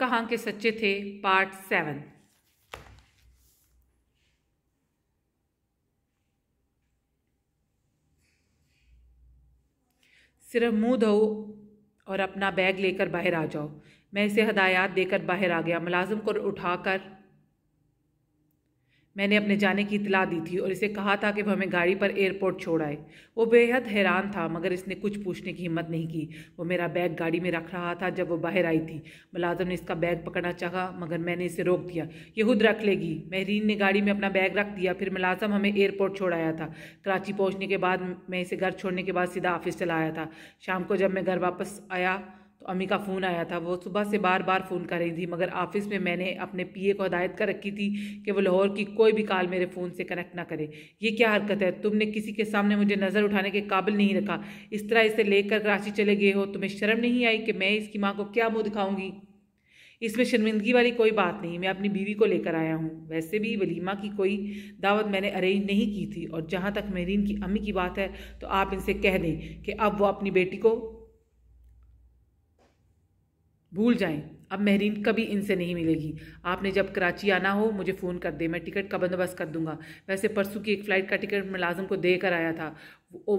कहाँ के सच्चे थे पार्ट सेवन सिर्फ मुंह धो और अपना बैग लेकर बाहर आ जाओ मैं इसे हदायत देकर बाहर आ गया मुलाजिम को उठाकर मैंने अपने जाने की इतला दी थी और इसे कहा था कि वह हमें गाड़ी पर एयरपोर्ट छोड़ आए वो बेहद हैरान था मगर इसने कुछ पूछने की हिम्मत नहीं की वो मेरा बैग गाड़ी में रख रहा था जब वो बाहर आई थी मुलाजम ने इसका बैग पकड़ना चाहा मगर मैंने इसे रोक दिया ये खुद रख लेगी महरीन ने गाड़ी में अपना बैग रख दिया फिर मुलाजम हमें एयरपोर्ट छोड़ आया था कराची पहुँचने के बाद मैं इसे घर छोड़ने के बाद सीधा ऑफिस चला आया था शाम को जब मैं घर वापस आया तो अम्मी का फ़ोन आया था वो सुबह से बार बार फ़ोन कर रही थी मगर ऑफिस में मैंने अपने पीए को हदायत कर रखी थी कि वो लाहौर की कोई भी कॉल मेरे फ़ोन से कनेक्ट ना करे ये क्या हरकत है तुमने किसी के सामने मुझे नज़र उठाने के काबिल नहीं रखा इस तरह इसे लेकर कराची चले गए हो तुम्हें शर्म नहीं आई कि मैं इसकी माँ को क्या मुँह दिखाऊँगी इसमें शर्मिंदगी वाली कोई बात नहीं मैं अपनी बीवी को लेकर आया हूँ वैसे भी वलीमा की कोई दावत मैंने अरेंज नहीं की थी और जहाँ तक मेरीन की अम्मी की बात है तो आप इनसे कह दें कि अब वो अपनी बेटी को भूल जाएं अब महरीन कभी इनसे नहीं मिलेगी आपने जब कराची आना हो मुझे फ़ोन कर दे मैं टिकट का बंदोबस्त कर दूंगा वैसे परसों की एक फ़्लाइट का टिकट मुलाजम को दे कर आया था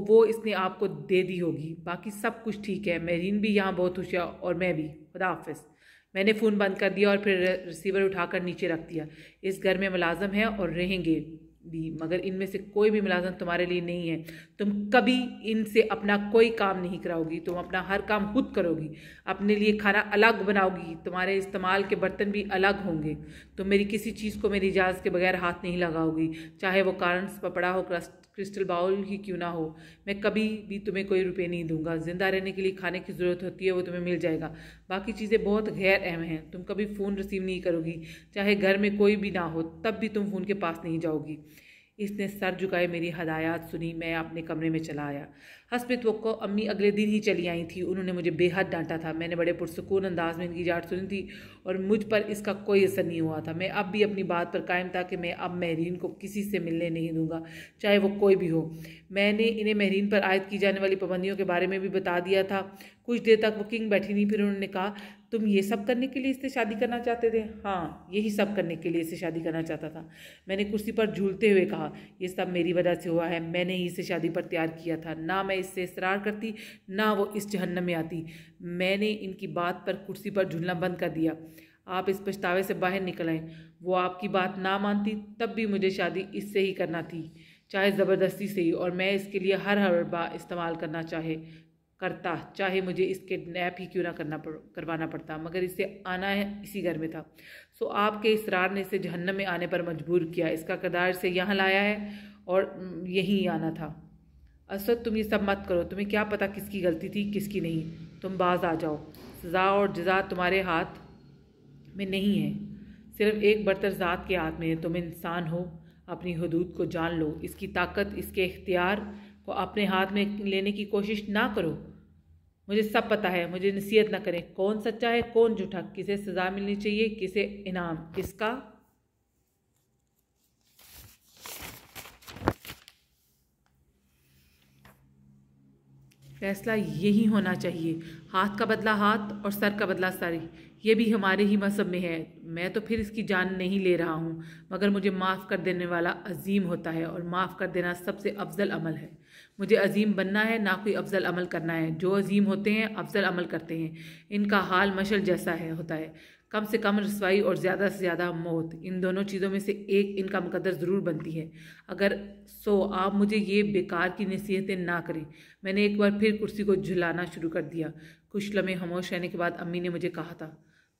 वो इसने आपको दे दी होगी बाकी सब कुछ ठीक है महरीन भी यहाँ बहुत होशियार और मैं भी खुदा हाफिज मैंने फ़ोन बंद कर दिया और फिर रिसीवर उठाकर नीचे रख दिया इस घर में मुलाजम है और रहेंगे भी मगर इनमें से कोई भी मुलाजम तुम्हारे लिए नहीं है तुम कभी इनसे अपना कोई काम नहीं कराओगी तुम अपना हर काम खुद करोगी अपने लिए खाना अलग बनाओगी तुम्हारे इस्तेमाल के बर्तन भी अलग होंगे तुम तो मेरी किसी चीज़ को मेरी इजाज़त के बगैर हाथ नहीं लगाओगी चाहे वो कारण पपड़ा हो क्रिस्टल बाउल ही क्यों ना हो मैं कभी भी तुम्हें कोई रुपये नहीं दूंगा ज़िंदा रहने के लिए खाने की ज़रूरत होती है वो तुम्हें मिल जाएगा बाकी चीज़ें बहुत गैर अहम हैं तुम कभी फ़ोन रिसीव नहीं करोगी चाहे घर में कोई भी ना हो तब भी तुम फ़ोन के पास नहीं जाओगी इसने सर झुकाए मेरी हदायत सुनी मैं अपने कमरे में चला आया हसबित तो को अम्मी अगले दिन ही चली आई थी उन्होंने मुझे बेहद डांटा था मैंने बड़े पुरसकून अंदाज में इनकी जाट सुनी थी और मुझ पर इसका कोई असर नहीं हुआ था मैं अब भी अपनी बात पर कायम था कि मैं अब महरीन को किसी से मिलने नहीं दूंगा चाहे वो कोई भी हो मैंने इन्हें महरीन पर आयद की जाने वाली पाबंदियों के बारे में भी बता दिया था कुछ देर तक वो किंग बैठी नहीं फिर उन्होंने कहा तुम ये सब करने के लिए इससे शादी करना चाहते थे हाँ यही सब करने के लिए इससे शादी करना चाहता था मैंने कुर्सी पर झूलते हुए कहा ये सब मेरी वजह से हुआ है मैंने ही इसे शादी पर तैयार किया था ना मैं इससे इसरार करती ना वो इस जहन्नम में आती मैंने इनकी बात पर कुर्सी पर झूलना बंद कर दिया आप इस पछतावे से बाहर निकल आए वो आपकी बात ना मानती तब भी मुझे शादी इससे ही करना थी चाहे ज़बरदस्ती से ही और मैं इसके लिए हर हर बा इस्तेमाल करना चाहे करता चाहे मुझे इसके नैप ही क्यों ना करना पड़ करवाना पड़ता मगर इसे आना है इसी घर में था सो आपके इसरार ने इसे जहन्नम में आने पर मजबूर किया इसका कदार से यहाँ लाया है और यहीं आना था असद तुम ये सब मत करो तुम्हें क्या पता किसकी गलती थी किसकी नहीं तुम बाज आ जाओ सज़ा और जजा तुम्हारे हाथ में नहीं है सिर्फ एक बरतर ज़ात के हाथ में है तुम इंसान हो अपनी हदूद को जान लो इसकी ताकत इसके इख्तियार को अपने हाथ में लेने की कोशिश ना करो मुझे सब पता है मुझे नसीहत ना करें कौन सच्चा है कौन झूठा किसे सज़ा मिलनी चाहिए किसे इनाम इसका फैसला यही होना चाहिए हाथ का बदला हाथ और सर का बदला सर ये भी हमारे ही मज़हब में है मैं तो फिर इसकी जान नहीं ले रहा हूँ मगर मुझे माफ़ कर देने वाला अजीम होता है और माफ़ कर देना सबसे अफजल अमल है मुझे अजीम बनना है ना कोई अफजल अमल करना है जो अजीम होते हैं अफजल अमल करते हैं इनका हाल मशल जैसा है होता है कम से कम रसवाई और ज़्यादा से ज़्यादा मौत इन दोनों चीज़ों में से एक इनका मुकदर ज़रूर बनती है अगर सो आप मुझे ये बेकार की नसीहतें ना करें मैंने एक बार फिर कुर्सी को झुलाना शुरू कर दिया कुछ लम्हे खामोश रहने के बाद अम्मी ने मुझे कहा था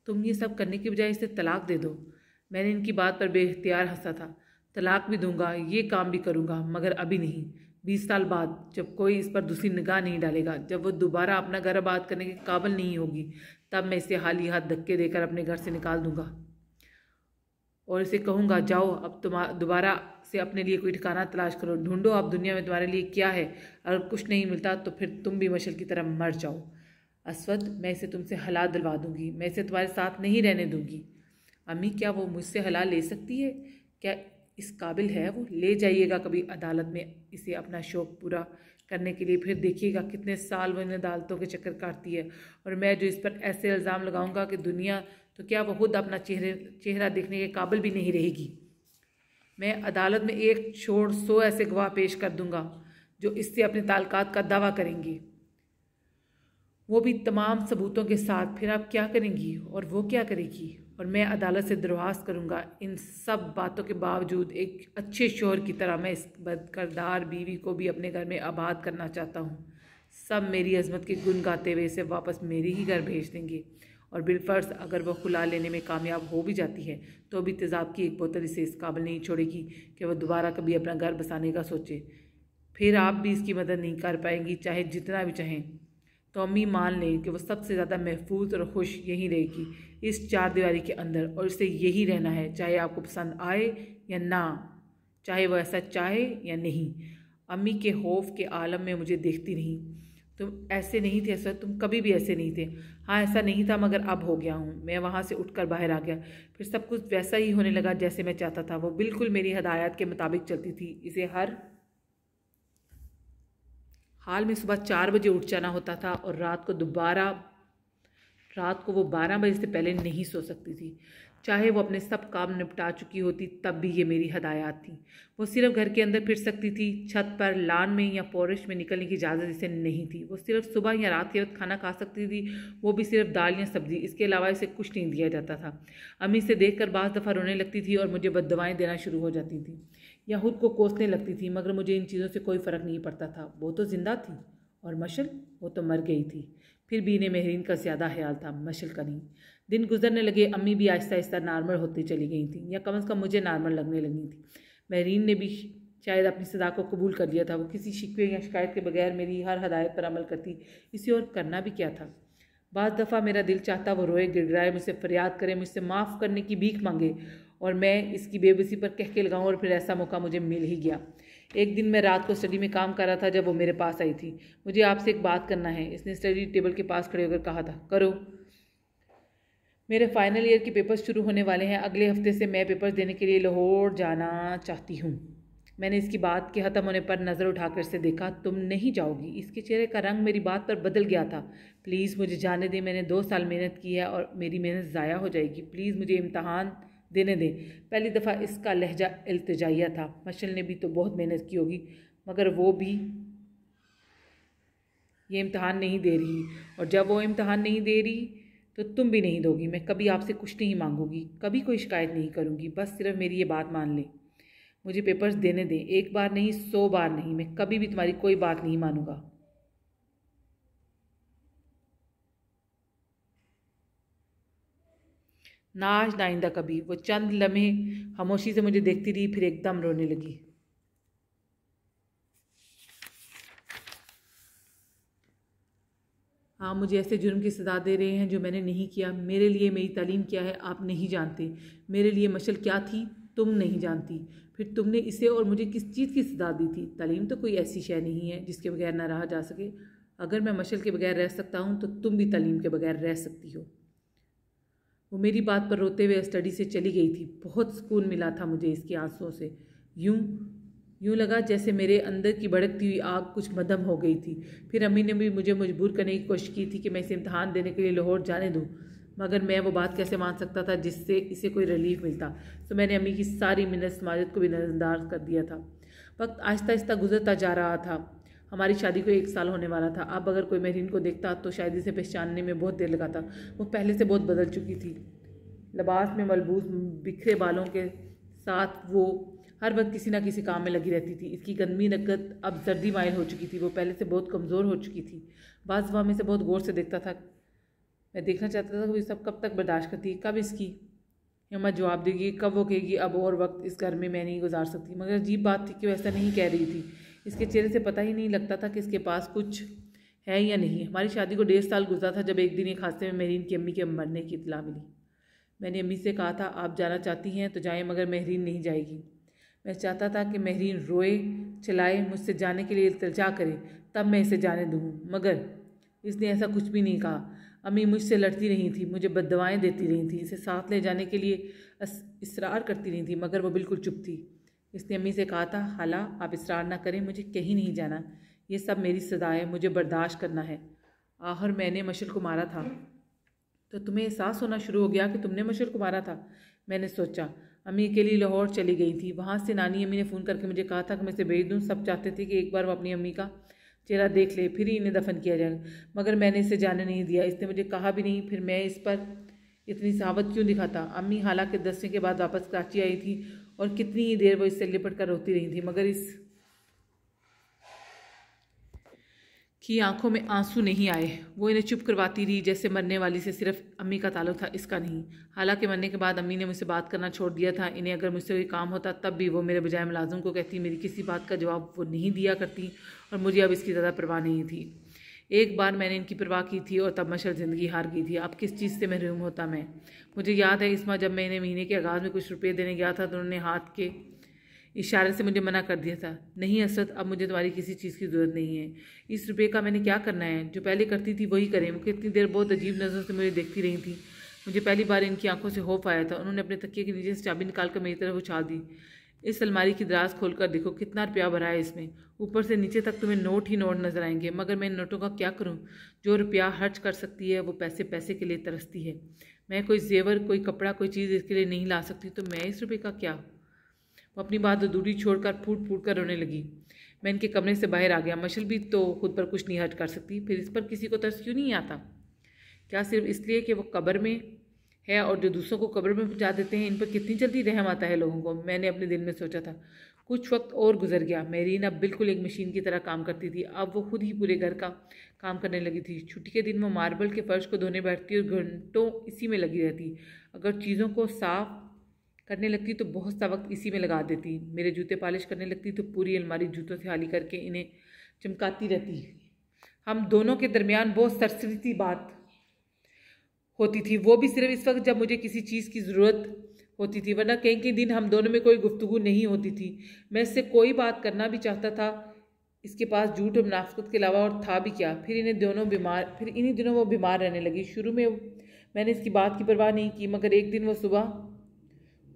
तुम ये सब करने की बजाय इसे तलाक दे दो मैंने इनकी बात पर बेख्तियार हंसा था तलाक भी दूंगा ये काम भी करूँगा मगर अभी नहीं बीस साल बाद जब कोई इस पर दूसरी निगाह नहीं डालेगा जब वो दोबारा अपना घर आबाद करने के काबिल नहीं होगी तब मैं इसे हाल ही हाथ धक्के देकर अपने घर से निकाल दूंगा और इसे कहूँगा जाओ अब तुम्हारा दोबारा से अपने लिए कोई ठिकाना तलाश करो ढूंढो अब दुनिया में तुम्हारे लिए क्या है अगर कुछ नहीं मिलता तो फिर तुम भी मशल की तरह मर जाओ अस्वद मैं इसे तुमसे हला दिलवा दूँगी मैं इसे तुम्हारे साथ नहीं रहने दूँगी अम्मी क्या वो मुझसे हला ले सकती है क्या इस काबिल है वो ले जाइएगा कभी अदालत में इसे अपना शौक पूरा करने के लिए फिर देखिएगा कितने साल वो इन अदालतों के चक्कर काटती है और मैं जो इस पर ऐसे इल्ज़ाम लगाऊंगा कि दुनिया तो क्या वो खुद अपना चेहरे चेहरा देखने के काबिल भी नहीं रहेगी मैं अदालत में एक छोड़ सौ ऐसे गवाह पेश कर दूँगा जो इससे अपने तालक का दावा करेंगी वो भी तमाम सबूतों के साथ फिर आप क्या करेंगी और वो क्या करेगी और मैं अदालत से दरख्वास्त करूँगा इन सब बातों के बावजूद एक अच्छे शोर की तरह मैं इस बदकरदार बीवी को भी अपने घर में आबाद करना चाहता हूँ सब मेरी अजमत के गुन गाते हुए इसे वापस मेरे ही घर भेज देंगे और बिलफर्स अगर वह खुला लेने में कामयाब हो भी जाती है तो भी तेज़ाब की एक बोतल इसे इस काबिल नहीं छोड़ेगी कि वह दोबारा कभी अपना घर बसाने का सोचे फिर आप भी इसकी मदद नहीं कर पाएंगी चाहे जितना भी चाहें टॉमी तो मान ले कि वह सबसे ज़्यादा महफूज और खुश यहीं रहेगी इस चार दीवारी के अंदर और इसे यही रहना है चाहे आपको पसंद आए या ना चाहे वह ऐसा चाहे या नहीं अम्मी के खौफ के आलम में मुझे देखती नहीं तुम ऐसे नहीं थे असर तुम कभी भी ऐसे नहीं थे हाँ ऐसा नहीं था मगर अब हो गया हूँ मैं वहाँ से उठकर बाहर आ गया फिर सब कुछ वैसा ही होने लगा जैसे मैं चाहता था वो बिल्कुल मेरी हदायत के मुताबिक चलती थी इसे हर हाल में सुबह चार बजे उठ जाना होता था और रात को दोबारा रात को वो बारह बजे से पहले नहीं सो सकती थी चाहे वो अपने सब काम निपटा चुकी होती तब भी ये मेरी हदायत थी वो सिर्फ घर के अंदर फिर सकती थी छत पर लान में या फॉरेस्ट में निकलने की इजाज़त इसे नहीं थी वो सिर्फ सुबह या रात के वक्त खाना खा सकती थी वो भी सिर्फ दाल या सब्ज़ी इसके अलावा इसे कुछ नहीं दिया जाता था अम्मी से देख कर बाज़ दफ़ा रोने लगती थी और मुझे बदवाएँ देना शुरू हो जाती थी या खुद को कोसने लगती थी मगर मुझे इन चीज़ों से कोई फ़र्क नहीं पड़ता था वो तो ज़िंदा थी और मशल वो तो मर गई थी फिर भी इन्हें महरीन का ज़्यादा ख्याल था मशल का नहीं दिन गुजरने लगे अम्मी भी आहिस्ता आहिस्ता नॉर्मल होती चली गई थी या कम अज़ कम मुझे नॉर्मल लगने लगी थी महरीन ने भी शायद अपनी सदा को कबूल कर लिया था वो किसी शिकवे या शिकायत के बगैर मेरी हर हदायत पर अमल करती इसी और करना भी क्या था बाद दफ़ा मेरा दिल चाहता वो रोए गिड़गिड़ाए मुझसे फरियाद करे मुझसे माफ़ करने की भीख मांगे और मैं इसकी बेबसी पर कह के लगाऊँ और फिर ऐसा मौका मुझे मिल ही गया एक दिन मैं रात को स्टडी में काम कर रहा था जब वो मेरे पास आई थी मुझे आपसे एक बात करना है इसने स्टडी टेबल के पास खड़े होकर कहा था करो मेरे फाइनल ईयर के पेपर्स शुरू होने वाले हैं अगले हफ्ते से मैं पेपर्स देने के लिए लाहौर जाना चाहती हूँ मैंने इसकी बात के ख़त्म होने पर नज़र उठाकर से देखा तुम नहीं जाओगी इसके चेहरे का रंग मेरी बात पर बदल गया था प्लीज़ मुझे जाने दें मैंने दो साल मेहनत की है और मेरी मेहनत ज़ाया हो जाएगी प्लीज़ मुझे इम्तहान देने दें पहली दफ़ा इसका लहजा अल्तजाइया था मशल ने भी तो बहुत मेहनत की होगी मगर वो भी ये इम्तहान नहीं दे रही और जब वो इम्तहान नहीं दे रही तो तुम भी नहीं दोगी मैं कभी आपसे कुछ नहीं मांगूंगी कभी कोई शिकायत नहीं करूँगी बस सिर्फ मेरी ये बात मान ले मुझे पेपर्स देने दें एक बार नहीं सौ बार नहीं मैं कभी भी तुम्हारी कोई बात नहीं मानूंगा नाश आइंदा कभी वो चंद लम्हे खामोशी से मुझे देखती रही फिर एकदम रोने लगी हाँ मुझे ऐसे जुर्म की सज़ा दे रहे हैं जो मैंने नहीं किया मेरे लिए मेरी तालीम क्या है आप नहीं जानते मेरे लिए मशल क्या थी तुम नहीं जानती फिर तुमने इसे और मुझे किस चीज़ की सज़ा दी थी तालीम तो कोई ऐसी शय नहीं है जिसके बगैर ना रहा जा सके अगर मैं मशल के बगैर रह सकता हूँ तो तुम भी तालीम के बगैर रह सकती हो वो मेरी बात पर रोते हुए स्टडी से चली गई थी बहुत सुकून मिला था मुझे इसके आंसुओं से यूँ यूँ लगा जैसे मेरे अंदर की भड़कती हुई आग कुछ मदम हो गई थी फिर अम्मी ने भी मुझे मजबूर करने की कोशिश की थी कि मैं इसे इम्तहान देने के लिए लाहौर जाने दूँ मगर मैं वो बात कैसे मान सकता था जिससे इसे कोई रिलीफ मिलता तो मैंने अम्मी की सारी मिनत समाजत को भी नज़रअंदाज कर दिया था वक्त आहिस्ता आहिस्ता गुजरता जा रहा था हमारी शादी को एक साल होने वाला था अब अगर कोई महरीन को देखता तो शायद इसे पहचानने में बहुत देर लगा था वो पहले से बहुत बदल चुकी थी लबास में मलबूस बिखरे बालों के साथ वो हर वक्त किसी ना किसी काम में लगी रहती थी इसकी गंदमी नकद अब सर्दी मायल हो चुकी थी वो पहले से बहुत कमज़ोर हो चुकी थी वह में से बहुत गौर से देखता था मैं देखना चाहता था कि सब कब तक बर्दाश्त करती है कब इसकी हेमा जवाब देगी कब वो कहेगी अब और वक्त इस घर में मैं नहीं गुजार सकती मगर अजीब बात थी कि वो ऐसा नहीं कह रही थी इसके चेहरे से पता ही नहीं लगता था कि इसके पास कुछ है या नहीं हमारी शादी को डेढ़ साल गुजरा था जब एक दिन एक हादसे में महरीन की अम्मी के मरने की इतला मिली मैंने अम्मी से कहा था आप जाना चाहती हैं तो जाएँ मगर महरीन नहीं जाएगी मैं चाहता था कि महरीन रोए चलाए मुझसे जाने के लिए इल्तजा करे तब मैं इसे जाने दूँ मगर इसने ऐसा कुछ भी नहीं कहा अम्मी मुझसे लड़ती रही थी मुझे बदवाएँ देती रही थी इसे साथ ले जाने के लिए इसरार करती रही थी मगर वो बिल्कुल चुप थी इसने अम्मी से कहा था हाला आप इसरार ना करें मुझे कहीं नहीं जाना ये सब मेरी सदा है मुझे बर्दाश्त करना है आखिर मैंने मशर को मारा था तो तुम्हें एहसास होना शुरू हो गया कि तुमने मशर को मारा था मैंने सोचा अम्मी के लिए लाहौर चली गई थी वहाँ से नानी अम्मी ने फ़ोन करके मुझे कहा था कि मैं इसे भेज दूँ सब चाहते थे कि एक बार वो अपनी अम्मी का चेहरा देख ले फिर ही इन्हें दफन किया जाएगा मगर मैंने इसे जाने नहीं दिया इसने मुझे कहा भी नहीं फिर मैं इस पर इतनी सहावत क्यों दिखाता अम्मी हालांकि दसवीं के बाद वापस कराची आई थी और कितनी ही देर वो इससे लिपट कर रोती रही थी मगर इस कि आंखों में आंसू नहीं आए वो इन्हें चुप करवाती रही जैसे मरने वाली से सिर्फ अम्मी का ताल्लुक था इसका नहीं हालांकि मरने के बाद अम्मी ने मुझसे बात करना छोड़ दिया था इन्हें अगर मुझसे कोई काम होता तब भी वो मेरे बजाय मुलाजम को कहती मेरी किसी बात का जवाब वो नहीं दिया करती और मुझे अब इसकी ज़्यादा परवाह नहीं थी एक बार मैंने इनकी परवाह की थी और तब मशर ज़िंदगी हार गई थी अब किस चीज़ से महरूम होता मैं मुझे याद है इसमें जब मैं इन्हें महीने के आगाज़ में कुछ रुपये देने गया था तो उन्होंने हाथ के इशारे से मुझे मना कर दिया था नहीं असरत अब मुझे तुम्हारी किसी चीज़ की ज़रूरत नहीं है इस रुपये का मैंने क्या करना है जो पहले करती थी वही करें वो कितनी देर बहुत अजीब नज़रों से मुझे देखती रही थी मुझे पहली बार इनकी आंखों से होफ आया था उन्होंने अपने तकिए के नीचे से चाबी निकाल कर मेरी तरफ उछाल दी इस अलमारी की दराज खोलकर देखो कितना रुपया भरा है इसमें ऊपर से नीचे तक तुम्हें नोट ही नोट नजर आएंगे मगर मैं इन नोटों का क्या करूं जो रुपया खर्च कर सकती है वो पैसे पैसे के लिए तरसती है मैं कोई जेवर कोई कपड़ा कोई चीज़ इसके लिए नहीं ला सकती तो मैं इस रुपये का क्या वो अपनी बात अधूरी छोड़कर फूट फूट कर रोने लगी मैं इनके कमरे से बाहर आ गया मशल भी तो खुद पर कुछ नहीं हट कर सकती फिर इस पर किसी को तरस क्यों नहीं आता क्या सिर्फ इसलिए कि वो कब्र में है और जो दूसरों को कब्र में पहुँचा देते हैं इन पर कितनी जल्दी रहम आता है लोगों को मैंने अपने दिल में सोचा था कुछ वक्त और गुजर गया मेरीन अब बिल्कुल एक मशीन की तरह काम करती थी अब वो खुद ही पूरे घर का काम करने लगी थी छुट्टी के दिन वो मार्बल के फर्श को धोने बैठती और घंटों इसी में लगी रहती अगर चीज़ों को साफ करने लगती तो बहुत सा वक्त इसी में लगा देती मेरे जूते पॉलिश करने लगती तो पूरी अलमारी जूतों से खाली करके इन्हें चमकाती रहती हम दोनों के दरमियान बहुत सरसरी बात होती थी वो भी सिर्फ इस वक्त जब मुझे किसी चीज़ की ज़रूरत होती थी वरना कहीं कहीं दिन हम दोनों में कोई गुफ्तु नहीं होती थी मैं इससे कोई बात करना भी चाहता था इसके पास झूठ और मुनाफत के अलावा और था भी क्या फिर इन्हें दोनों बीमार फिर इन्हीं दिनों वो बीमार रहने लगी शुरू में मैंने इसकी बात की परवाह नहीं की मगर एक दिन वो सुबह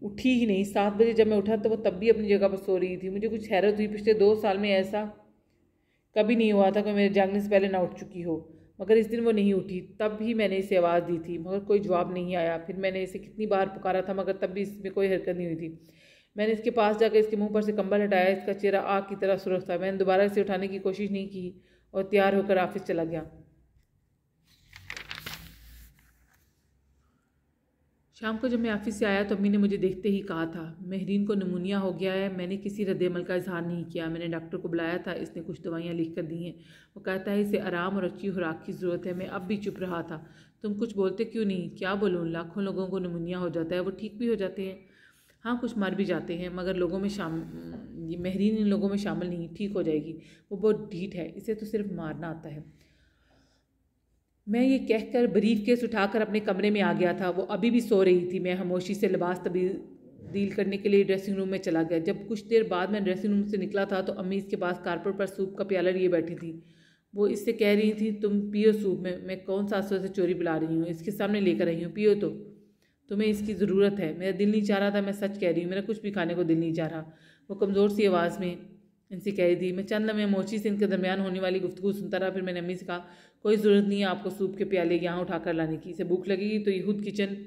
उठी ही नहीं सात बजे जब मैं उठा तो वो तब भी अपनी जगह पर सो रही थी मुझे कुछ हैरत हुई पिछले दो साल में ऐसा कभी नहीं हुआ था कि मेरे जागने से पहले ना उठ चुकी हो मगर इस दिन वो नहीं उठी तब भी मैंने इसे आवाज़ दी थी मगर कोई जवाब नहीं आया फिर मैंने इसे कितनी बार पुकारा था मगर तब भी इसमें कोई हरकत नहीं हुई थी मैंने इसके पास जाकर इसके मुंह पर से कंबल हटाया इसका चेहरा आग की तरह सुरख था मैंने दोबारा इसे उठाने की कोशिश नहीं की और तैयार होकर ऑफिस चला गया शाम को जब मैं ऑफ़िस से आया तो अम्मी ने मुझे देखते ही कहा था महरीन को नमूनिया हो गया है मैंने किसी रद्दमल का इजहार नहीं किया मैंने डॉक्टर को बुलाया था इसने कुछ दवाइयाँ लिख कर दी हैं वो कहता है इसे आराम और अच्छी खुराक की ज़रूरत है मैं अब भी चुप रहा था तुम कुछ बोलते क्यों नहीं क्या बोलूँ लाखों लोगों को नमूनिया हो जाता है वो ठीक भी हो जाते हैं हाँ कुछ मर भी जाते हैं मगर लोगों में शाम महरीन इन लोगों में शामिल नहीं ठीक हो जाएगी वो बहुत ढीठ है इसे तो सिर्फ मारना आता है मैं ये कहकर बरीफ केस उठाकर अपने कमरे में आ गया था वो अभी भी सो रही थी मैं हमोशी से लिबास तब्दील करने के लिए ड्रेसिंग रूम में चला गया जब कुछ देर बाद मैं ड्रेसिंग रूम से निकला था तो अम्मी इसके पास कारपेट पर सूप का प्याला लिए बैठी थी वो इससे कह रही थी तुम पियो सूप में मैं कौन सा आंसू से चोरी बुला रही हूँ इसके सामने लेकर रही हूँ पियो तो तुम्हें इसकी ज़रूरत है मेरा दिल नहीं चाह रहा था मैं सच कह रही हूँ मेरा कुछ भी खाने को दिल नहीं चाह रहा वो कमज़ोर सी आवाज़ में इनसे कह रही थी मैं चंद में मोची से इनके दरमियान होने वाली गुफ्तु सुनता रहा फिर मैंने अम्मी से कहा कोई ज़रूरत नहीं है आपको सूप के प्याले यहाँ उठा कर लाने की इसे भूख लगेगी तो ये खुद किचन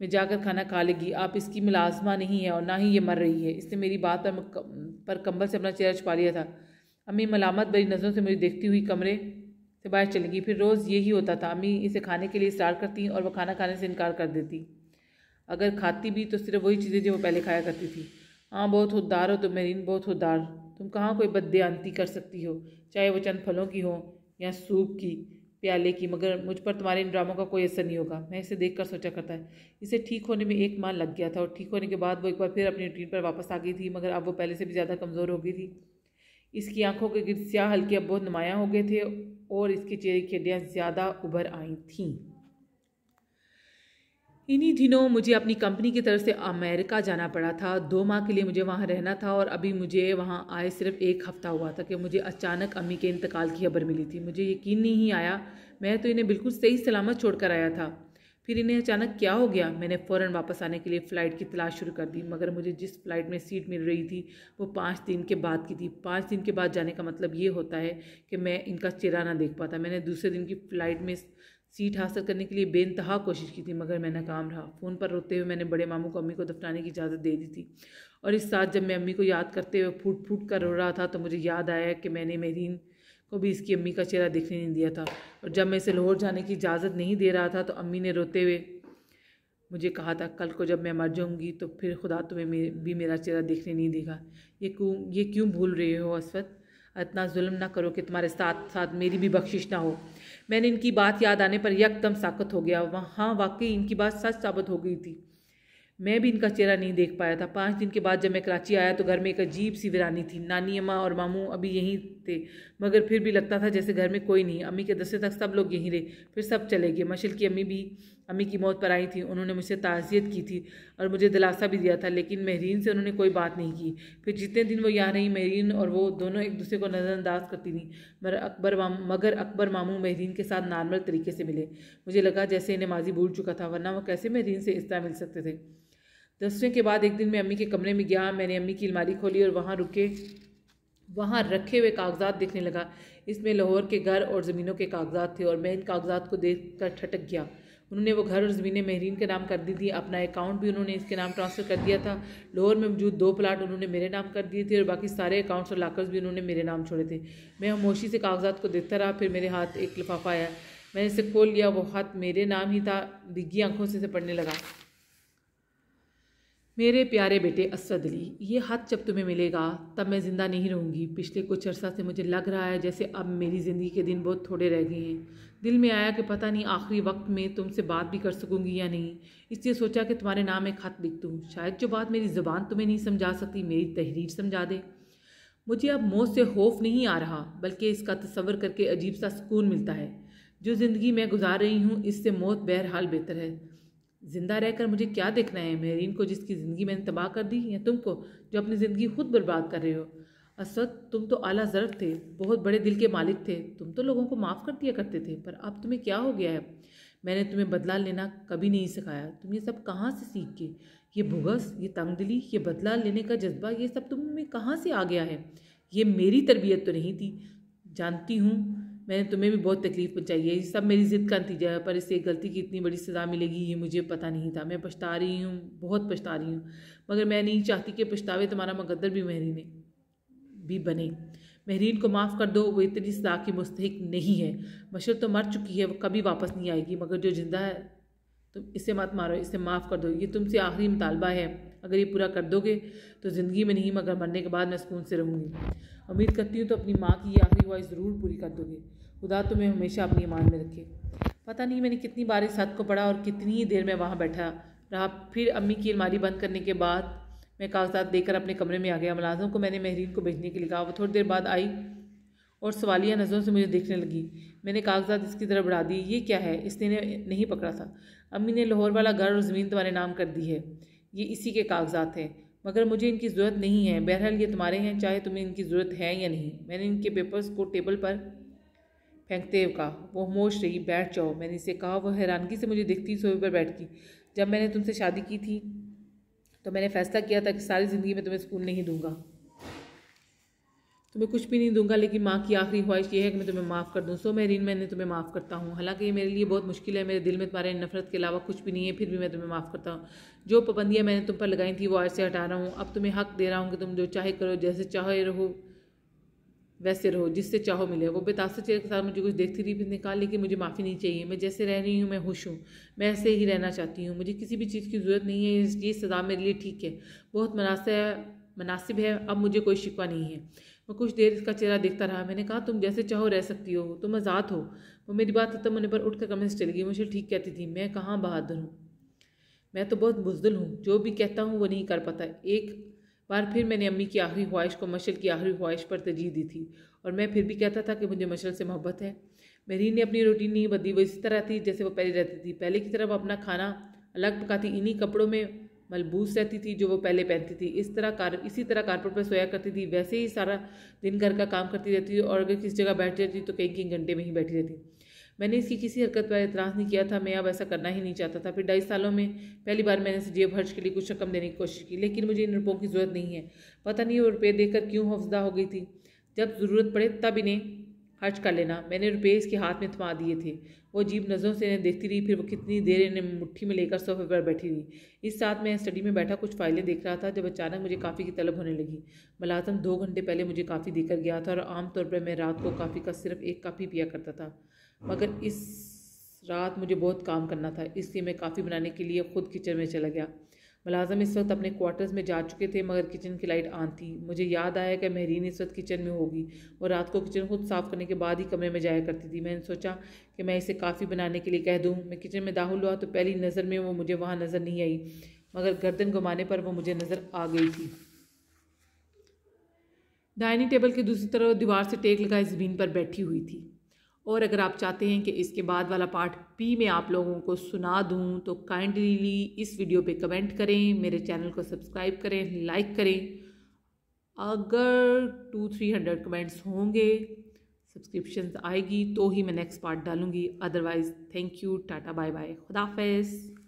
में जाकर खाना खा लेगी आप इसकी मुलाजमा नहीं है और ना ही ये मर रही है इसने मेरी बात पर पर कंबल से अपना चेहरा छुपा लिया था अम्मी मलामत बड़ी नज़रों से मुझे देखती हुई कमरे से बाहर चली गई फिर रोज़ यही होता था अम्मी इसे खाने के लिए स्टार करती और वह खाना खाने से इनकार कर देती अगर खाती भी तो सिर्फ वही चीज़ें जो वो पहले खाया करती थी हाँ बहुत खुददार हो तुम मेरीन बहुत खुददार तुम कहाँ कोई बददयांती कर सकती हो चाहे वो चंद फलों की हो या सूप की प्याले की मगर मुझ पर तुम्हारे इन ड्रामों का कोई असर नहीं होगा मैं इसे देखकर सोचा करता है इसे ठीक होने में एक माह लग गया था और ठीक होने के बाद वो एक बार फिर अपनी रूटीन पर वापस आ गई थी मगर अब वो पहले से भी ज़्यादा कमज़ोर हो गई थी इसकी आंखों के गिर स्याह हल्के अब बहुत नुमायाँ हो गए थे और इसके चेहरे की हड्डियाँ ज़्यादा उभर आई थीं इन्हीं दिनों मुझे अपनी कंपनी की तरफ से अमेरिका जाना पड़ा था दो माह के लिए मुझे वहाँ रहना था और अभी मुझे वहाँ आए सिर्फ एक हफ़्ता हुआ था कि मुझे अचानक अम्मी के इंतकाल की खबर मिली थी मुझे यकीन नहीं आया मैं तो इन्हें बिल्कुल सही सलामत छोड़ कर आया था फिर इन्हें अचानक क्या हो गया मैंने फ़ौर वापस आने के लिए फ़्लाइट की तलाश शुरू कर दी मगर मुझे जिस फ़्लाइट में सीट मिल रही थी वो पाँच दिन के बाद की थी पाँच दिन के बाद जाने का मतलब ये होता है कि मैं इनका चेहरा ना देख पाता मैंने दूसरे दिन की फ़्लाइट में सीट हासिल करने के लिए बेनतहा कोशिश की थी मगर मैं नाकाम रहा फ़ोन पर रोते हुए मैंने बड़े मामू को अम्मी को दफनाने की इजाज़त दे दी थी और इस साथ जब मैं अम्मी को याद करते हुए फूट फूट कर रो रहा था तो मुझे याद आया कि मैंने मेरीन को भी इसकी अम्मी का चेहरा देखने नहीं दिया था और जब मैं इसे लाहौर जाने की इजाज़त नहीं दे रहा था तो अम्मी ने रोते हुए मुझे कहा था कल को जब मैं मर जाऊँगी तो फिर खुदा तुम्हें भी मेरा चेहरा देखने नहीं देगा ये क्यों ये क्यों भूल रहे हो असफत इतना जुल्म ना करो कि तुम्हारे साथ साथ मेरी भी बख्शिश ना हो मैंने इनकी बात याद आने पर यकदम साकत हो गया वहाँ हाँ, वाकई इनकी बात सच साबित हो गई थी मैं भी इनका चेहरा नहीं देख पाया था पाँच दिन के बाद जब मैं कराची आया तो घर में एक अजीब सी वीरानी थी नानी अम्मा और मामू अभी यहीं थे मगर फिर भी लगता था जैसे घर में कोई नहीं अम्मी के दसवें तक सब लोग यहीं रहे फिर सब चले गए मशल की अम्मी भी अम्मी की मौत पर आई थी उन्होंने मुझसे ताज़ियत की थी और मुझे दिलासा भी दिया था लेकिन महरीन से उन्होंने कोई बात नहीं की फिर जितने दिन वो यहाँ रही महरीन और वो दोनों एक दूसरे को नज़रअंदाज करती थी मगर अकबर मगर अकबर मामू महरीन के साथ नॉर्मल तरीके से मिले मुझे लगा जैसे इन्हें माजी भूल चुका था वरना वो कैसे महरीन से इस तरह मिल सकते थे दसवें के बाद एक दिन मैं अम्मी के कमरे में गया मैंने अम्मी की अलमारी खोली और वहाँ रुके वहाँ रखे हुए कागजात देखने लगा इसमें लाहौर के घर और ज़मीनों के कागजात थे और मैं इन कागजात को देख कर ठटक गया उन्होंने वो घर और ज़मीनें महरीन के नाम कर दी थी अपना अकाउंट भी उन्होंने इसके नाम ट्रांसफ़र कर दिया था लाहौर में मौजूद दो प्लाट उन्होंने मेरे नाम कर दिए थे और बाकी सारे अकाउंट्स और लाकर्स भी उन्होंने मेरे नाम छोड़े थे मैं हमोशी से कागजात को देखता रहा फिर मेरे हाथ एक लिफाफा आया मैंने इसे खोल लिया वो हाथ मेरे नाम ही था दिग्गी आंखों से, से पढ़ने लगा मेरे प्यारे बेटे असद अली ये हाथ जब तुम्हें मिलेगा तब मैं ज़िंदा नहीं रहूँगी पिछले कुछ अर्सा से मुझे लग रहा है जैसे अब मेरी ज़िंदगी के दिन बहुत थोड़े रह गए हैं दिल में आया कि पता नहीं आखिरी वक्त में तुमसे बात भी कर सकूँगी या नहीं इसलिए सोचा कि तुम्हारे नाम एक ख़त लिख दूँ शायद जो बात मेरी ज़बान तुम्हें नहीं समझा सकती मेरी तहरीर समझा दे मुझे अब मौत से खौफ नहीं आ रहा बल्कि इसका तस्वर करके अजीब सा सुकून मिलता है जो ज़िंदगी मैं गुजार रही हूँ इससे मौत बहरहाल बेहतर है ज़िंदा रहकर मुझे क्या देखना है मेरीन को जिसकी ज़िंदगी मैंने तबाह कर दी या तुमको जो अपनी ज़िंदगी खुद बर्बाद कर रहे हो असद तुम तो आला जरफ थे बहुत बड़े दिल के मालिक थे तुम तो लोगों को माफ़ कर दिया करते थे पर अब तुम्हें क्या हो गया है मैंने तुम्हें बदला लेना कभी नहीं सिखाया तुम ये सब कहाँ से सीख के ये भुगस ये तंगदिली ये बदला लेने का जज्बा ये सब तुम में कहाँ से आ गया है ये मेरी तरबियत तो नहीं थी जानती हूँ मैंने तुम्हें भी बहुत तकलीफ पहुँचाई है ये सब मेरी ज़िद का नतीजा है पर इससे गलती की इतनी बड़ी सज़ा मिलेगी ये मुझे पता नहीं था मैं पछता रही हूँ बहुत पछता रही हूँ मगर मैं नहीं चाहती कि पछतावे तुम्हारा मुकदर भी महरीने भी बने महरीन को माफ़ कर दो वो इतनी सजा की मुस्तक नहीं है मशर तो मर चुकी है वो कभी वापस नहीं आएगी मगर जो जिंदा है तुम इससे मत मारो इससे माफ़ कर दो ये तुमसे आखिरी मुतालबा है अगर ये पूरा कर दोगे तो ज़िंदगी में नहीं मगर मरने के बाद मैं सुकून से रहूँगी उम्मीद करती हूँ तो अपनी माँ की ये आखिरी ख्वाहिश ज़रूर पूरी कर दोगे खुदा तुम्हें हमेशा अपनी ईमान में रखे पता नहीं मैंने कितनी बार इस हद को पढ़ा और कितनी ही देर में वहाँ बैठा रहा फिर अम्मी की अलमारी बंद करने के बाद मैं कागजात देकर अपने कमरे में आ गया मुलाजम को मैंने महरीन को भेजने के लिए कहा वो थोड़ी देर बाद आई और सवालिया नज़रों से मुझे देखने लगी मैंने कागजात इसकी तरफ बढ़ा दी ये क्या है इसने नहीं पकड़ा था अम्मी ने लाहौर वाला घर और ज़मीन तुम्हारे नाम कर दी है ये इसी के कागजात हैं मगर मुझे इनकी ज़रूरत नहीं है बहरहाल ये तुम्हारे हैं चाहे तुम्हें इनकी ज़रूरत है या नहीं मैंने इनके पेपर्स को टेबल पर फेंकते हुए कहा वो होश रही बैठ जाओ मैंने इसे कहा वो हैरानगी से मुझे देखती सोफे पर बैठ गई जब मैंने तुमसे शादी की थी तो मैंने फ़ैसला किया था कि सारी ज़िंदगी में तुम्हें सुकून नहीं दूंगा तुम्हें कुछ भी नहीं दूंगा लेकिन माँ की आखिरी ख्वाहिश ये है कि मैं तुम्हें माफ़ कर दूँ सो रीन मैंने तुम्हें माफ़ करता हूँ हालांकि ये मेरे लिए बहुत मुश्किल है मेरे दिल में तुम्हारे नफरत के अलावा कुछ भी नहीं है फिर भी मैं तुम्हें माफ़ करता हूँ जो पाबंदियाँ मैंने तुम पर लगाई थी वो आज से हटा रहा हूँ अब तुम्हें हक दे रहा हूँ कि तुम जो चाहे करो जैसे चाहे रहो वैसे रहो जिससे चाहो मिले वो बेतासर चेहरे के साथ मुझे कुछ देखती रही फिर निकाल लेकिन मुझे माफ़ी नहीं चाहिए मैं जैसे रह रही हूँ मैं खुश हूँ मैं ऐसे ही रहना चाहती हूँ मुझे किसी भी चीज़ की ज़रूरत नहीं है ये सज़ा मेरे लिए ठीक है बहुत मुनासिब मुनासिब है अब मुझे कोई शिकवा नहीं है मैं कुछ देर इसका चेहरा देखता रहा मैंने कहा तुम जैसे चाहो रह सकती हो तुम आज़ाद हो वो मेरी बात खत्म होने पर उठकर कमरे से चली गई मुझे ठीक कहती थी मैं कहाँ बहादुर हूँ मैं तो बहुत बुजदुल हूँ जो भी कहता हूँ वो नहीं कर पाता एक बार फिर मैंने अम्मी की आखिरी ख्वाहिश को मशल की आखिरी ख्वाहिश पर तरजीह दी थी और मैं फिर भी कहता था कि मुझे मशल से मोहब्बत है मेरी ने अपनी रूटीन नहीं बदली वो इसी तरह थी जैसे वो पहले रहती थी पहले की तरह वो अपना खाना अलग पकाती इन्हीं कपड़ों में मलबूस रहती थी जो वो पहले पहनती थी इस तरह कार इसी तरह कारपेट पर सोया करती थी वैसे ही सारा दिन घर का काम करती रहती थी और अगर किसी जगह बैठ जाती तो कई कई घंटे में ही बैठी रहती मैंने इसकी किसी हरकत पर एतराज़ नहीं किया था मैं अब ऐसा करना ही नहीं चाहता था फिर ढाई सालों में पहली बार मैंने इसे जेब खर्च के लिए कुछ रकम देने की कोशिश की लेकिन मुझे इन रुपयों की ज़रूरत नहीं है पता नहीं वो रुपये देकर क्यों हौसदा हो गई थी जब ज़रूरत पड़े तब इन्हें खर्च कर लेना मैंने रुपये इसके हाथ में थमा दिए थे वो जीप नज़रों से इन्हें देखती रही फिर वो कितनी देर इन्हें मुट्ठी में लेकर सोफे पर बैठी रही इस साथ मैं स्टडी में बैठा कुछ फाइलें देख रहा था जब अचानक मुझे काफ़ी की तलब होने लगी मलाजम दो घंटे पहले मुझे काफ़ी देकर गया था और आमतौर पर मैं रात को काफ़ी का सिर्फ एक काफ़ी पिया करता था मगर इस रात मुझे बहुत काम करना था इसलिए मैं काफ़ी बनाने के लिए ख़ुद किचन में चला गया मुलाजम इस वक्त अपने क्वार्टर्स में जा चुके थे मगर किचन की लाइट आन थी मुझे याद आया कि महरीन इस वक्त किचन में होगी और रात को किचन खुद साफ़ करने के बाद ही कमरे में जाया करती थी मैंने सोचा कि मैं इसे काफ़ी बनाने के लिए कह दूँ मैं किचन में दाखिल हुआ तो पहली नज़र में वो मुझे वहाँ नज़र नहीं आई मगर गर्दन घुमाने पर वो मुझे नज़र आ गई थी डाइनिंग टेबल के दूसरी तरफ दीवार से टेक लगाए ज़मीन पर बैठी हुई थी और अगर आप चाहते हैं कि इसके बाद वाला पार्ट पी में आप लोगों को सुना दूँ तो काइंडली इस वीडियो पर कमेंट करें मेरे चैनल को सब्सक्राइब करें लाइक करें अगर टू थ्री हंड्रेड कमेंट्स होंगे सब्सक्रिप्शन आएगी तो ही मैं नेक्स्ट पार्ट डालूँगी otherwise thank you tata bye bye ख़ुदाफेज